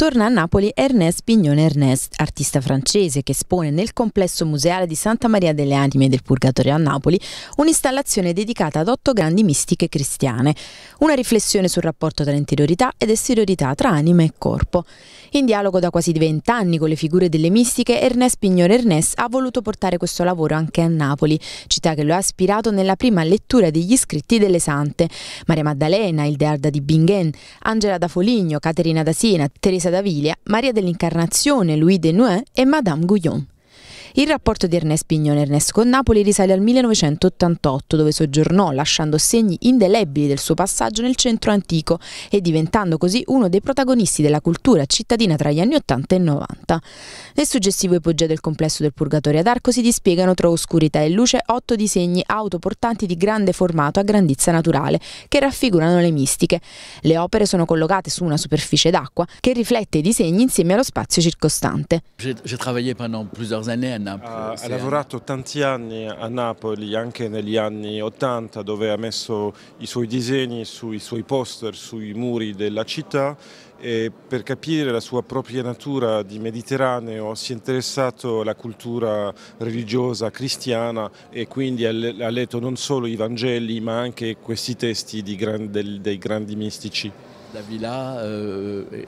Torna a Napoli Ernest Pignon Ernest, artista francese che espone nel complesso museale di Santa Maria delle Anime del Purgatorio a Napoli un'installazione dedicata ad otto grandi mistiche cristiane, una riflessione sul rapporto tra interiorità ed esteriorità tra anima e corpo. In dialogo da quasi vent'anni con le figure delle mistiche, Ernest Pignon Ernest ha voluto portare questo lavoro anche a Napoli, città che lo ha ispirato nella prima lettura degli scritti delle sante, Maria Maddalena, Ildearda di Bingen, Angela da Foligno, Caterina da Siena, Teresa Teresa d'Avilia, Maria dell'Incarnazione Louis Desnoy e Madame Guyon. Il rapporto di Ernest Pignone Ernest con Napoli risale al 1988 dove soggiornò lasciando segni indelebili del suo passaggio nel centro antico e diventando così uno dei protagonisti della cultura cittadina tra gli anni 80 e 90. Nel successivo epogeo del complesso del Purgatorio ad Arco si dispiegano tra oscurità e luce otto disegni autoportanti di grande formato a grandezza naturale che raffigurano le mistiche. Le opere sono collocate su una superficie d'acqua che riflette i disegni insieme allo spazio circostante. J'ai travaillé pendant plusieurs années Napoli. Ha, ha lavorato tanti anni a Napoli, anche negli anni 80, dove ha messo i suoi disegni sui suoi poster, sui muri della città e per capire la sua propria natura di mediterraneo si è interessato alla cultura religiosa cristiana e quindi ha letto non solo i Vangeli ma anche questi testi grandi, dei grandi mistici. Davila eh,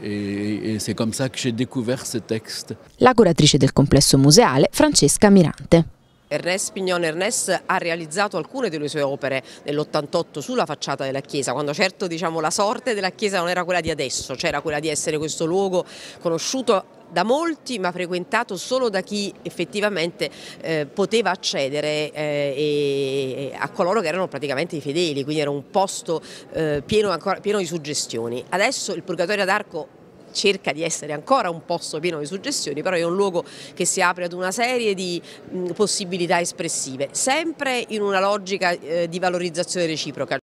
e c'est comme ça que j'ai découvert ce texte. La curatrice del complesso museale, Francesca Mirante. Ernest Pignon Ernest ha realizzato alcune delle sue opere nell'88 sulla facciata della chiesa, quando certo diciamo, la sorte della chiesa non era quella di adesso, c'era cioè quella di essere questo luogo conosciuto da molti ma frequentato solo da chi effettivamente eh, poteva accedere eh, e, a coloro che erano praticamente i fedeli, quindi era un posto eh, pieno, ancora, pieno di suggestioni. Adesso il Purgatorio d'Arco cerca di essere ancora un posto pieno di suggestioni, però è un luogo che si apre ad una serie di possibilità espressive, sempre in una logica eh, di valorizzazione reciproca,